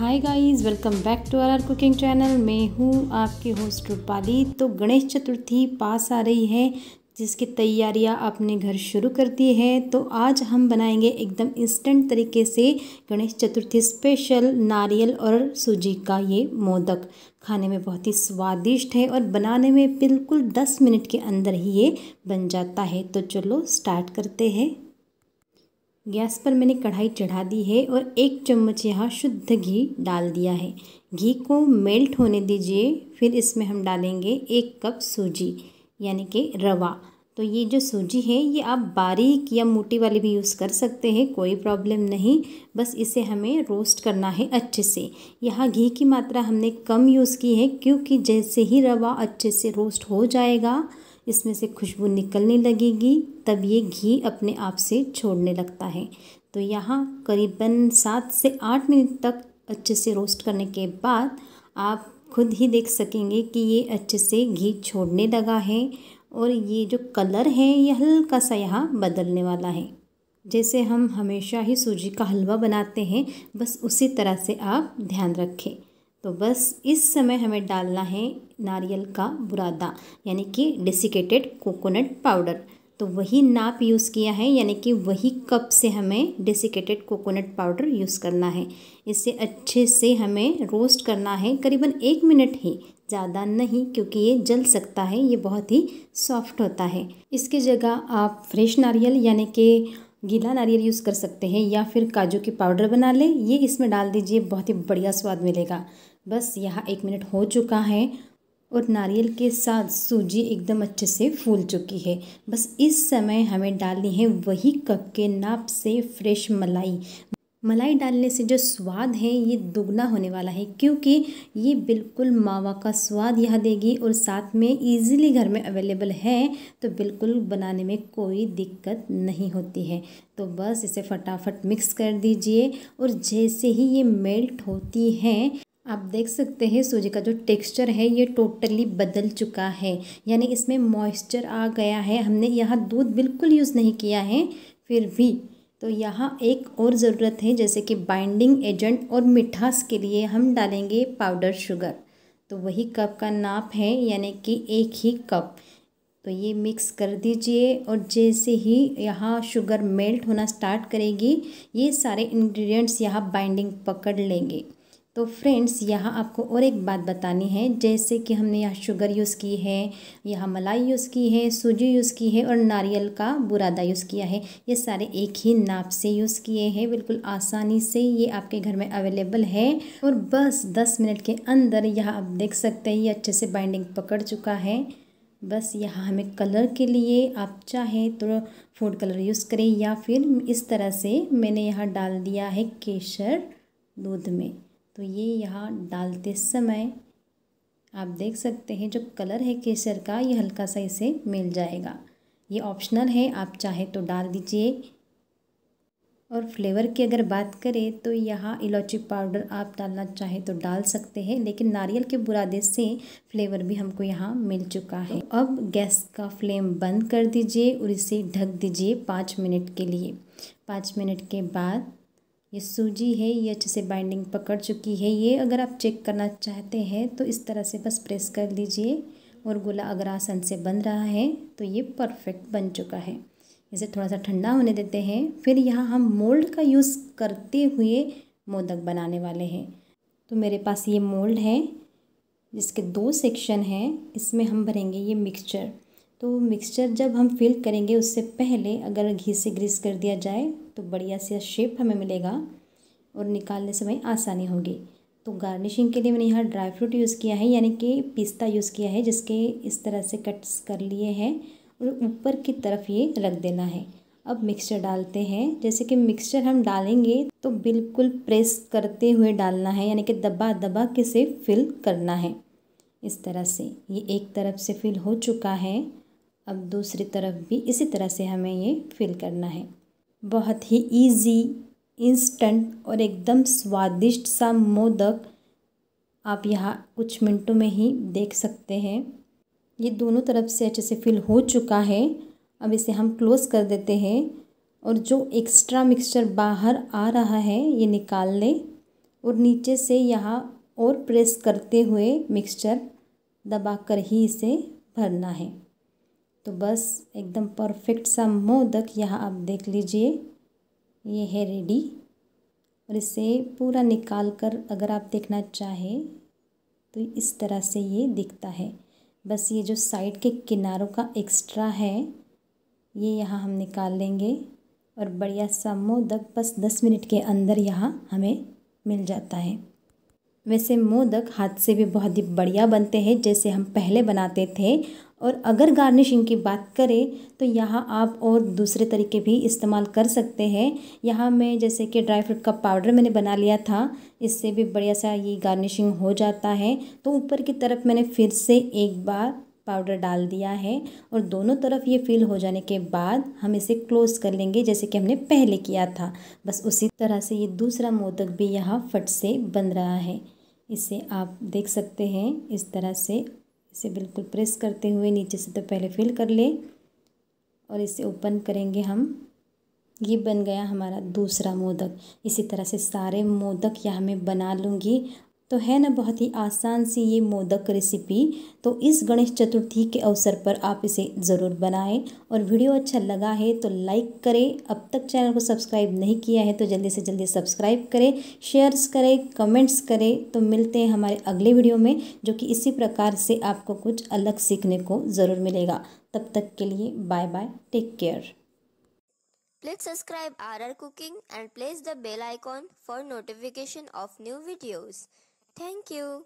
Hi guys welcome back to our cooking channel मैं हूँ आपकी होस्ट रूपाली तो गणेश चतुर्थी पास आ रही है जिसकी तैयारियां आपने घर शुरू कर दी है तो आज हम बनाएंगे एकदम इंस्टेंट तरीके से गणेश चतुर्थी स्पेशल नारियल और सूजी का ये मोदक खाने में बहुत ही स्वादिष्ट है और बनाने में बिल्कुल दस मिनट के अंदर ही ये बन जाता है तो चलो स्टार्ट करते हैं गैस पर मैंने कढ़ाई चढ़ा दी है और एक चम्मच यहाँ शुद्ध घी डाल दिया है घी को मेल्ट होने दीजिए फिर इसमें हम डालेंगे एक कप सूजी यानी कि रवा तो ये जो सूजी है ये आप बारीक या मोटी वाली भी यूज़ कर सकते हैं कोई प्रॉब्लम नहीं बस इसे हमें रोस्ट करना है अच्छे से यहाँ घी की मात्रा हमने कम यूज़ की है क्योंकि जैसे ही रवा अच्छे से रोस्ट हो जाएगा इसमें से खुशबू निकलने लगेगी तब ये घी अपने आप से छोड़ने लगता है तो यहाँ करीबन सात से आठ मिनट तक अच्छे से रोस्ट करने के बाद आप खुद ही देख सकेंगे कि ये अच्छे से घी छोड़ने लगा है और ये जो कलर है ये हल्का सा यहाँ बदलने वाला है जैसे हम हमेशा ही सूजी का हलवा बनाते हैं बस उसी तरह से आप ध्यान रखें तो बस इस समय हमें डालना है नारियल का बुरादा यानी कि डेसिकेटेड कोकोनट पाउडर तो वही नाप यूज़ किया है यानी कि वही कप से हमें डेसिकेटेड कोकोनट पाउडर यूज़ करना है इसे अच्छे से हमें रोस्ट करना है करीबन एक मिनट ही ज़्यादा नहीं क्योंकि ये जल सकता है ये बहुत ही सॉफ्ट होता है इसकी जगह आप फ्रेश नारियल यानी कि गीला नारियल यूज़ कर सकते हैं या फिर काजू की पाउडर बना लें ये इसमें डाल दीजिए बहुत ही बढ़िया स्वाद मिलेगा बस यहाँ एक मिनट हो चुका है और नारियल के साथ सूजी एकदम अच्छे से फूल चुकी है बस इस समय हमें डालनी है वही कप के नाप से फ्रेश मलाई मलाई डालने से जो स्वाद है ये दुगना होने वाला है क्योंकि ये बिल्कुल मावा का स्वाद यह देगी और साथ में इजीली घर में अवेलेबल है तो बिल्कुल बनाने में कोई दिक्कत नहीं होती है तो बस इसे फटाफट मिक्स कर दीजिए और जैसे ही ये मेल्ट होती है आप देख सकते हैं सूजी का जो टेक्सचर है ये टोटली बदल चुका है यानी इसमें मॉइस्चर आ गया है हमने यहाँ दूध बिल्कुल यूज़ नहीं किया है फिर भी तो यहाँ एक और ज़रूरत है जैसे कि बाइंडिंग एजेंट और मिठास के लिए हम डालेंगे पाउडर शुगर तो वही कप का नाप है यानी कि एक ही कप तो ये मिक्स कर दीजिए और जैसे ही यहाँ शुगर मेल्ट होना स्टार्ट करेगी ये सारे इंग्रेडिएंट्स यहाँ बाइंडिंग पकड़ लेंगे तो फ्रेंड्स यहाँ आपको और एक बात बतानी है जैसे कि हमने यहाँ शुगर यूज़ की है यहाँ मलाई यूज़ की है सूजी यूज़ की है और नारियल का बुरादा यूज़ किया है ये सारे एक ही नाप से यूज़ किए हैं बिल्कुल आसानी से ये आपके घर में अवेलेबल है और बस दस मिनट के अंदर यहाँ आप देख सकते हैं ये अच्छे से बाइंडिंग पकड़ चुका है बस यहाँ हमें कलर के लिए आप चाहे तो फूड कलर यूज़ करें या फिर इस तरह से मैंने यहाँ डाल दिया है केसर दूध में तो ये यहाँ डालते समय आप देख सकते हैं जो कलर है केसर का ये हल्का सा इसे मिल जाएगा ये ऑप्शनल है आप चाहे तो डाल दीजिए और फ्लेवर की अगर बात करें तो यहाँ इलायची पाउडर आप डालना चाहें तो डाल सकते हैं लेकिन नारियल के बुरादे से फ्लेवर भी हमको यहाँ मिल चुका है तो अब गैस का फ्लेम बंद कर दीजिए और इसे ढक दीजिए पाँच मिनट के लिए पाँच मिनट के बाद ये सूजी है ये अच्छे से बाइंडिंग पकड़ चुकी है ये अगर आप चेक करना चाहते हैं तो इस तरह से बस प्रेस कर लीजिए और गोला अगर आसन से बन रहा है तो ये परफेक्ट बन चुका है इसे थोड़ा सा ठंडा होने देते हैं फिर यहाँ हम मोल्ड का यूज़ करते हुए मोदक बनाने वाले हैं तो मेरे पास ये मोल्ड है जिसके दो सेक्शन हैं इसमें हम भरेंगे ये मिक्सचर तो मिक्सचर जब हम फिल करेंगे उससे पहले अगर घी से ग्रीस कर दिया जाए तो बढ़िया सा शेप हमें मिलेगा और निकालने समय आसानी होगी तो गार्निशिंग के लिए मैंने यहाँ ड्राई फ्रूट यूज़ किया है यानी कि पिस्ता यूज़ किया है जिसके इस तरह से कट्स कर लिए हैं और ऊपर की तरफ ये रख देना है अब मिक्सचर डालते हैं जैसे कि मिक्सचर हम डालेंगे तो बिल्कुल प्रेस करते हुए डालना है यानी कि दबा दबा के से फिल करना है इस तरह से ये एक तरफ से फिल हो चुका है अब दूसरी तरफ भी इसी तरह से हमें ये फिल करना है बहुत ही इजी इंस्टेंट और एकदम स्वादिष्ट सा मोदक आप यहाँ कुछ मिनटों में ही देख सकते हैं ये दोनों तरफ से अच्छे से फिल हो चुका है अब इसे हम क्लोज़ कर देते हैं और जो एक्स्ट्रा मिक्सचर बाहर आ रहा है ये निकाल लें और नीचे से यहाँ और प्रेस करते हुए मिक्सचर दबाकर ही इसे भरना है तो बस एकदम परफेक्ट सा मोदक यहाँ आप देख लीजिए ये है रेडी और इसे पूरा निकाल कर अगर आप देखना चाहें तो इस तरह से ये दिखता है बस ये जो साइड के किनारों का एक्स्ट्रा है ये यहाँ हम निकाल लेंगे और बढ़िया सा मोदक बस दस मिनट के अंदर यहाँ हमें मिल जाता है वैसे मोदक हाथ से भी बहुत ही बढ़िया बनते हैं जैसे हम पहले बनाते थे और अगर गार्निशिंग की बात करें तो यहाँ आप और दूसरे तरीके भी इस्तेमाल कर सकते हैं यहाँ मैं जैसे कि ड्राई फ्रूट का पाउडर मैंने बना लिया था इससे भी बढ़िया सा ये गार्निशिंग हो जाता है तो ऊपर की तरफ मैंने फिर से एक बार पाउडर डाल दिया है और दोनों तरफ ये फिल हो जाने के बाद हम इसे क्लोज़ कर लेंगे जैसे कि हमने पहले किया था बस उसी तरह से ये दूसरा मोदक भी यहाँ फट से बन रहा है इसे आप देख सकते हैं इस तरह से इसे बिल्कुल प्रेस करते हुए नीचे से तो पहले फिल कर ले और इसे ओपन करेंगे हम ये बन गया हमारा दूसरा मोदक इसी तरह से सारे मोदक यहाँ मैं बना लूँगी तो है ना बहुत ही आसान सी ये मोदक रेसिपी तो इस गणेश चतुर्थी के अवसर पर आप इसे ज़रूर बनाएं और वीडियो अच्छा लगा है तो लाइक करें अब तक चैनल को सब्सक्राइब नहीं किया है तो जल्दी से जल्दी सब्सक्राइब करें शेयर्स करें कमेंट्स करें तो मिलते हैं हमारे अगले वीडियो में जो कि इसी प्रकार से आपको कुछ अलग सीखने को ज़रूर मिलेगा तब तक के लिए bye bye take care Please subscribe RR Cooking and press the bell icon for notification of new videos. Thank you.